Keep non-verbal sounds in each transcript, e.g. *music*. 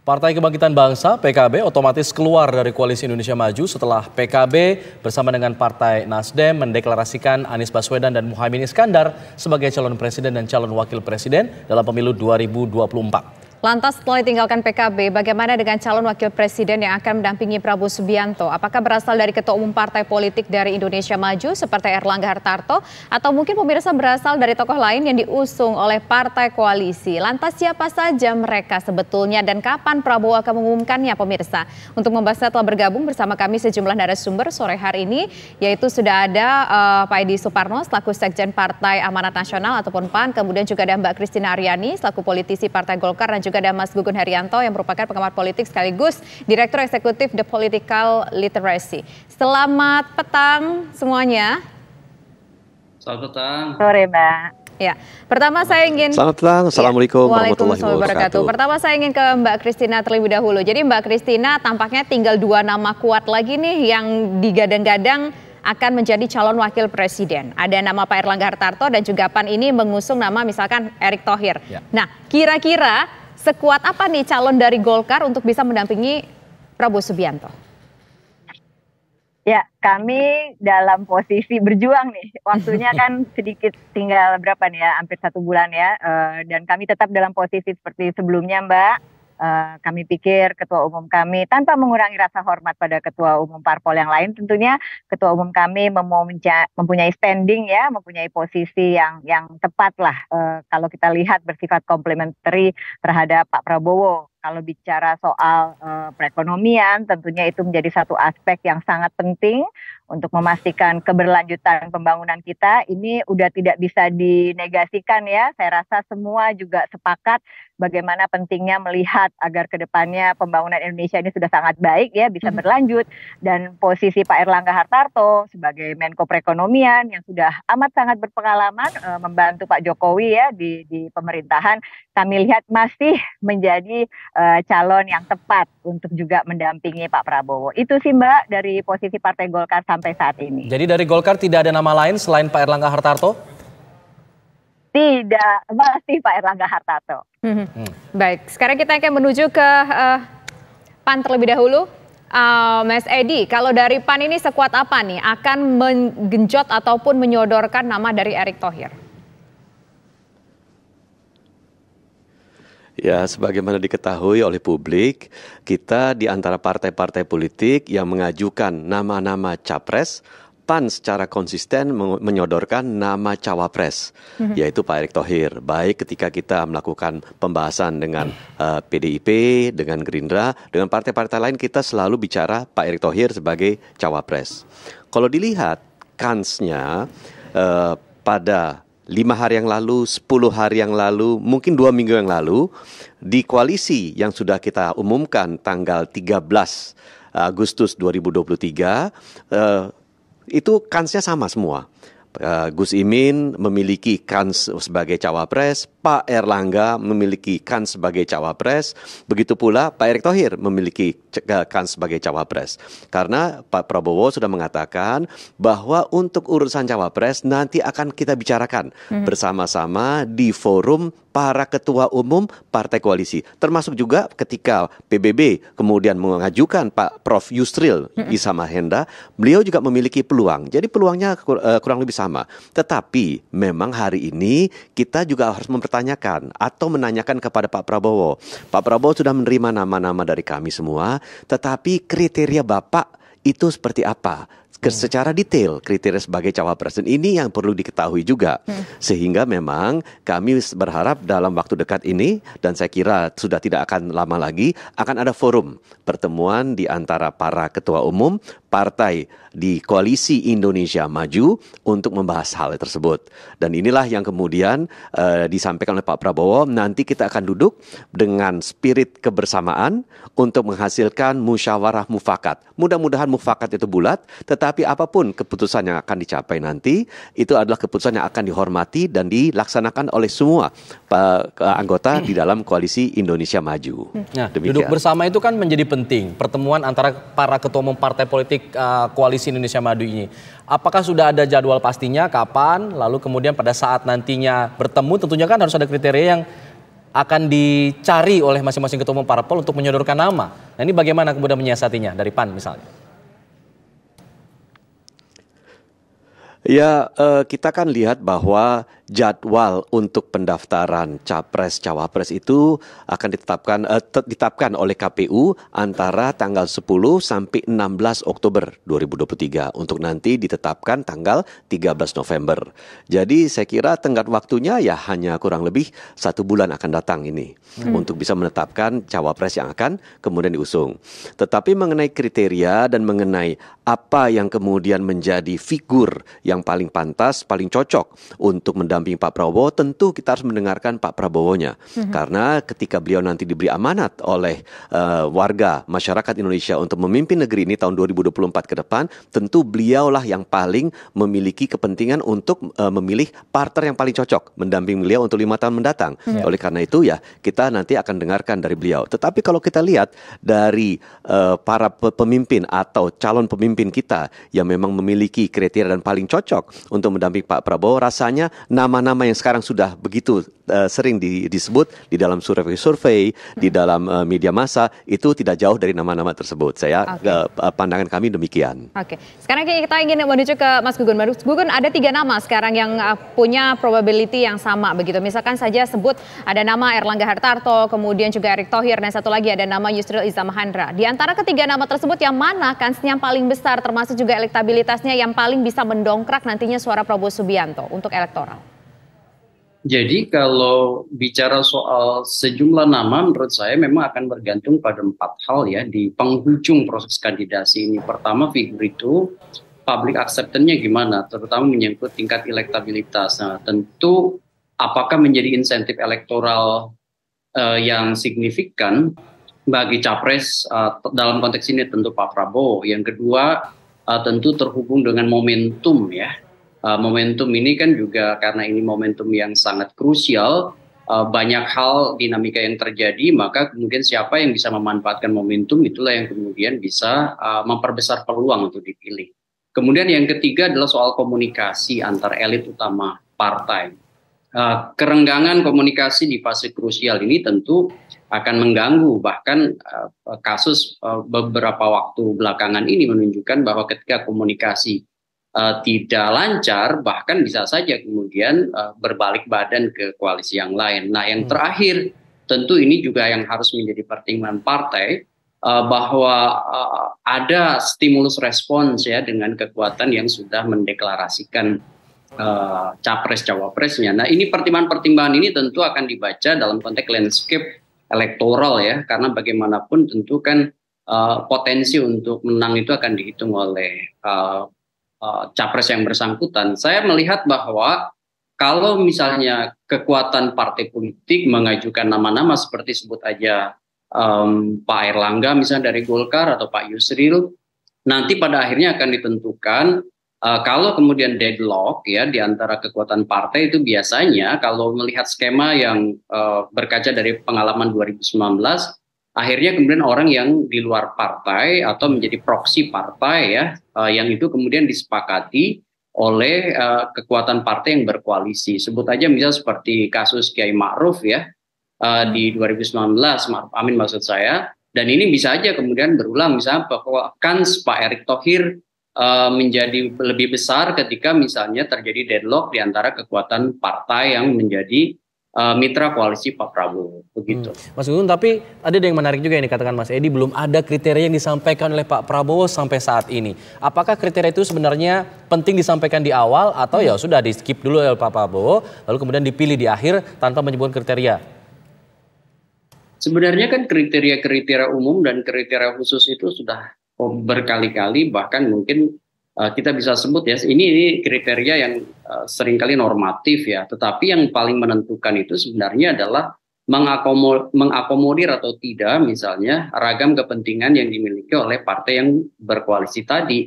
Partai Kebangkitan Bangsa (PKB) otomatis keluar dari Koalisi Indonesia Maju setelah PKB bersama dengan Partai Nasdem mendeklarasikan Anies Baswedan dan Muhaimin Iskandar sebagai calon presiden dan calon wakil presiden dalam pemilu 2024. Lantas setelah ditinggalkan PKB, bagaimana dengan calon wakil presiden yang akan mendampingi Prabowo Subianto? Apakah berasal dari ketua umum partai politik dari Indonesia Maju seperti Erlangga Hartarto atau mungkin pemirsa berasal dari tokoh lain yang diusung oleh partai koalisi? Lantas siapa saja mereka sebetulnya dan kapan Prabowo akan mengumumkannya pemirsa? Untuk membahasnya telah bergabung bersama kami sejumlah narasumber sore hari ini yaitu sudah ada uh, Pak Edi Suparno selaku Sekjen Partai Amanat Nasional ataupun PAN, kemudian juga ada Mbak Kristina Aryani selaku politisi Partai Golkar dan juga juga ada Mas Gugun Herianto yang merupakan pengamat politik sekaligus Direktur Eksekutif The Political Literacy. Selamat petang semuanya. Selamat petang. Sore, Mbak. Ya, pertama saya ingin. Selamat petang, ya, assalamualaikum ya. warahmatullahi wabarakatuh. Pertama saya ingin ke Mbak Kristina terlebih dahulu. Jadi Mbak Kristina tampaknya tinggal dua nama kuat lagi nih yang digadang-gadang akan menjadi calon wakil presiden. Ada nama Pak Erlangga Hartarto dan juga PAN ini mengusung nama misalkan Erick Thohir. Ya. Nah, kira-kira Sekuat apa nih calon dari Golkar untuk bisa mendampingi Prabowo Subianto? Ya, kami dalam posisi berjuang nih. Waktunya *laughs* kan sedikit tinggal berapa nih ya, hampir satu bulan ya. Eh, dan kami tetap dalam posisi seperti sebelumnya, Mbak Uh, kami pikir ketua umum kami tanpa mengurangi rasa hormat pada ketua umum parpol yang lain tentunya ketua umum kami mempunyai standing ya mempunyai posisi yang yang tepat lah uh, kalau kita lihat bersifat komplementari terhadap Pak Prabowo kalau bicara soal uh, perekonomian tentunya itu menjadi satu aspek yang sangat penting untuk memastikan keberlanjutan pembangunan kita ini udah tidak bisa dinegasikan ya. Saya rasa semua juga sepakat bagaimana pentingnya melihat agar kedepannya pembangunan Indonesia ini sudah sangat baik ya bisa hmm. berlanjut dan posisi Pak Erlangga Hartarto sebagai Menko Perekonomian yang sudah amat sangat berpengalaman e, membantu Pak Jokowi ya di di pemerintahan kami lihat masih menjadi e, calon yang tepat untuk juga mendampingi Pak Prabowo. Itu sih Mbak dari posisi Partai Golkar sampai saat ini. Jadi dari Golkar tidak ada nama lain selain Pak Erlangga Hartarto? Tidak, masih Pak Erlangga Hartarto. Hmm. Hmm. Baik, sekarang kita akan menuju ke uh, PAN terlebih dahulu. Uh, Mas Edi, kalau dari PAN ini sekuat apa nih? Akan menggenjot ataupun menyodorkan nama dari Erick Thohir? Ya, sebagaimana diketahui oleh publik, kita di antara partai-partai politik yang mengajukan nama-nama capres PAN secara konsisten menyodorkan nama cawapres, mhm. yaitu Pak Erick Thohir. Baik ketika kita melakukan pembahasan dengan uh, eh, PDIP, dengan Gerindra, dengan partai-partai lain, kita selalu bicara Pak Erick Thohir sebagai cawapres. Kalau dilihat kansnya uh, pada lima hari yang lalu, sepuluh hari yang lalu, mungkin dua minggu yang lalu, di koalisi yang sudah kita umumkan tanggal 13 eh, Agustus 2023, eh, itu kansnya sama semua. Uh, Gus Imin memiliki kans sebagai cawapres, Pak Erlangga memiliki kan sebagai cawapres, begitu pula Pak Erick Thohir memiliki kan sebagai cawapres. Karena Pak Prabowo sudah mengatakan bahwa untuk urusan cawapres nanti akan kita bicarakan hmm. bersama-sama di forum para ketua umum partai koalisi, termasuk juga ketika PBB kemudian mengajukan Pak Prof Yusril hmm. Isamahenda, beliau juga memiliki peluang. Jadi peluangnya eh, kurang lebih sama. Tetapi memang hari ini kita juga harus memper mempertanyakan atau menanyakan kepada Pak Prabowo. Pak Prabowo sudah menerima nama-nama dari kami semua, tetapi kriteria Bapak itu seperti apa? ke hmm. secara detail kriteria sebagai cawapres dan ini yang perlu diketahui juga hmm. sehingga memang kami berharap dalam waktu dekat ini dan saya kira sudah tidak akan lama lagi akan ada forum pertemuan di antara para ketua umum partai di koalisi Indonesia Maju untuk membahas hal tersebut dan inilah yang kemudian uh, disampaikan oleh Pak Prabowo nanti kita akan duduk dengan spirit kebersamaan untuk menghasilkan musyawarah mufakat mudah-mudahan mufakat itu bulat tetapi tetapi apapun keputusan yang akan dicapai nanti, itu adalah keputusan yang akan dihormati dan dilaksanakan oleh semua anggota di dalam koalisi Indonesia Maju. Nah, Demikian. duduk bersama itu kan menjadi penting pertemuan antara para ketua umum partai politik uh, koalisi Indonesia Maju ini. Apakah sudah ada jadwal pastinya kapan? Lalu kemudian pada saat nantinya bertemu tentunya kan harus ada kriteria yang akan dicari oleh masing-masing ketua umum parpol untuk menyodorkan nama. Nah ini bagaimana kemudian menyiasatinya dari PAN misalnya? Ya, eh, kita kan lihat bahwa jadwal untuk pendaftaran capres cawapres itu akan ditetapkan eh, ditetapkan oleh KPU antara tanggal 10 sampai 16 Oktober 2023 untuk nanti ditetapkan tanggal 13 November. Jadi saya kira tenggat waktunya ya hanya kurang lebih satu bulan akan datang ini hmm. untuk bisa menetapkan cawapres yang akan kemudian diusung. Tetapi mengenai kriteria dan mengenai apa yang kemudian menjadi figur yang paling pantas, paling cocok untuk mendapatkan pendamping Pak Prabowo, tentu kita harus mendengarkan Pak Prabowo-nya. Mm-hmm. Karena ketika beliau nanti diberi amanat oleh uh, warga masyarakat Indonesia untuk memimpin negeri ini tahun 2024 ke depan, tentu beliaulah yang paling memiliki kepentingan untuk uh, memilih partner yang paling cocok mendamping beliau untuk lima tahun mendatang. Mm-hmm. Oleh karena itu ya kita nanti akan dengarkan dari beliau. Tetapi kalau kita lihat dari uh, para pemimpin atau calon pemimpin kita yang memang memiliki kriteria dan paling cocok untuk mendamping Pak Prabowo, rasanya nama nama-nama yang sekarang sudah begitu uh, sering di, disebut di dalam survei-survei, hmm. di dalam uh, media massa itu tidak jauh dari nama-nama tersebut. Saya okay. uh, eh, pandangan kami demikian. Oke. Okay. Sekarang kita ingin menuju ke Mas Gugun. Mas Gugun ada tiga nama sekarang yang punya probability yang sama begitu. Misalkan saja sebut ada nama Erlangga Hartarto, kemudian juga Erick Thohir dan satu lagi ada nama Yusril Iza Mahendra. Di antara ketiga nama tersebut yang mana kansnya yang paling besar termasuk juga elektabilitasnya yang paling bisa mendongkrak nantinya suara Prabowo Subianto untuk elektoral? Jadi kalau bicara soal sejumlah nama, menurut saya memang akan bergantung pada empat hal ya di penghujung proses kandidasi ini. Pertama, figur itu public acceptance-nya gimana, terutama menyangkut tingkat elektabilitas. Nah, tentu apakah menjadi insentif elektoral uh, yang signifikan bagi capres uh, dalam konteks ini tentu Pak Prabowo. Yang kedua, uh, tentu terhubung dengan momentum ya Eh, momentum ini kan juga karena ini momentum yang sangat krusial uh, banyak hal dinamika yang terjadi maka kemudian siapa yang bisa memanfaatkan momentum itulah yang kemudian bisa uh, memperbesar peluang untuk dipilih. Kemudian yang ketiga adalah soal komunikasi antar elit utama partai. Uh, kerenggangan komunikasi di fase krusial ini tentu akan mengganggu bahkan uh, kasus uh, beberapa waktu belakangan ini menunjukkan bahwa ketika komunikasi uh, tidak lancar, bahkan bisa saja kemudian uh, berbalik badan ke koalisi yang lain. Nah, yang hmm. terakhir tentu ini juga yang harus menjadi pertimbangan partai uh, bahwa uh, ada stimulus respons ya dengan kekuatan yang sudah mendeklarasikan uh, capres cawapresnya. Nah, ini pertimbangan-pertimbangan ini tentu akan dibaca dalam konteks landscape elektoral ya, karena bagaimanapun tentu kan uh, potensi untuk menang itu akan dihitung oleh uh, Eh, capres yang bersangkutan. Saya melihat bahwa kalau misalnya kekuatan partai politik mengajukan nama-nama seperti sebut aja um, Pak Erlangga misalnya dari Golkar atau Pak Yusril, nanti pada akhirnya akan ditentukan uh, kalau kemudian deadlock ya di antara kekuatan partai itu biasanya kalau melihat skema yang uh, berkaca dari pengalaman 2019 akhirnya kemudian orang yang di luar partai atau menjadi proksi partai ya eh, yang itu kemudian disepakati oleh eh, kekuatan partai yang berkoalisi sebut aja misal seperti kasus Kiai Ma'ruf ya uh, di 2019 Ma'ruf Amin maksud saya dan ini bisa aja kemudian berulang misalnya bahwa kans Pak Erick Thohir menjadi lebih besar ketika misalnya terjadi deadlock di antara kekuatan partai yang menjadi Eh, mitra koalisi Pak Prabowo begitu. Hmm. Mas gun. tapi ada yang menarik juga yang dikatakan Mas Edi belum ada kriteria yang disampaikan oleh Pak Prabowo sampai saat ini. Apakah kriteria itu sebenarnya penting disampaikan di awal atau ya sudah di skip dulu oleh Pak Prabowo lalu kemudian dipilih di akhir tanpa menyebutkan kriteria? Sebenarnya kan kriteria-kriteria umum dan kriteria khusus itu sudah berkali-kali bahkan mungkin eh, kita bisa sebut ya ini, ini kriteria yang Eh, seringkali normatif ya, tetapi yang paling menentukan itu sebenarnya adalah mengakomodir, atau tidak misalnya ragam kepentingan yang dimiliki oleh partai yang berkoalisi tadi.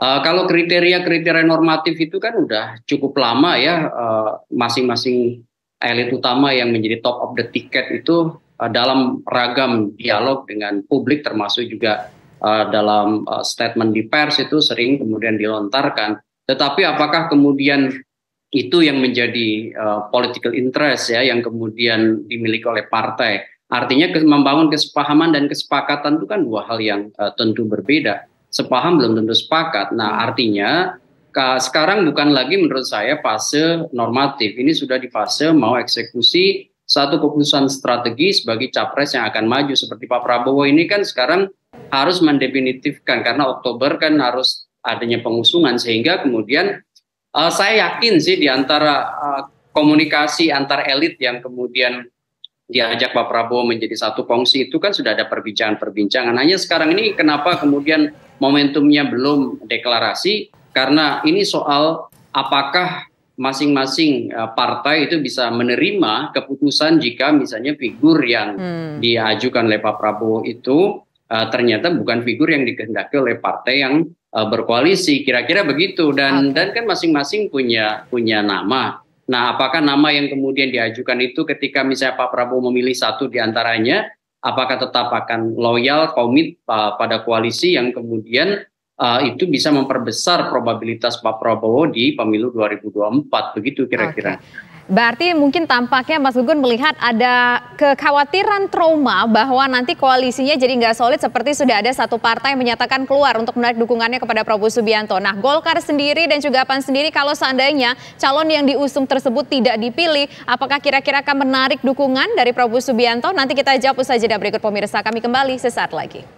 Uh, kalau kriteria-kriteria normatif itu kan udah cukup lama ya, eh, masing-masing uh, elit utama yang menjadi top of the ticket itu uh, dalam ragam dialog dengan publik termasuk juga uh, dalam uh, statement di pers itu sering kemudian dilontarkan. Tetapi apakah kemudian itu yang menjadi uh, political interest ya yang kemudian dimiliki oleh partai. Artinya ke, membangun kesepahaman dan kesepakatan itu kan dua hal yang uh, tentu berbeda. Sepaham belum tentu sepakat. Nah, artinya sekarang bukan lagi menurut saya fase normatif. Ini sudah di fase mau eksekusi satu keputusan strategis bagi capres yang akan maju seperti Pak Prabowo ini kan sekarang harus mendefinitifkan karena Oktober kan harus adanya pengusungan sehingga kemudian uh, saya yakin sih di antara uh, komunikasi antar elit yang kemudian diajak Pak Prabowo menjadi satu kongsi itu kan sudah ada perbincangan-perbincangan. Hanya sekarang ini kenapa kemudian momentumnya belum deklarasi karena ini soal apakah masing-masing eh, partai itu bisa menerima keputusan jika misalnya figur yang hmm. diajukan oleh Pak Prabowo itu uh, ternyata bukan figur yang dikehendaki oleh partai yang uh, berkoalisi kira-kira begitu dan okay. dan kan masing-masing punya punya nama. Nah, apakah nama yang kemudian diajukan itu ketika misalnya Pak Prabowo memilih satu di antaranya apakah tetap akan loyal komit uh, pada koalisi yang kemudian uh, itu bisa memperbesar probabilitas Pak Prabowo di pemilu 2024 begitu kira-kira. Okay. Berarti mungkin tampaknya Mas Gugun melihat ada kekhawatiran trauma bahwa nanti koalisinya jadi nggak solid seperti sudah ada satu partai yang menyatakan keluar untuk menarik dukungannya kepada Prabowo Subianto. Nah Golkar sendiri dan juga PAN sendiri kalau seandainya calon yang diusung tersebut tidak dipilih, apakah kira-kira akan menarik dukungan dari Prabowo Subianto? Nanti kita jawab usai jeda berikut pemirsa kami kembali sesaat lagi.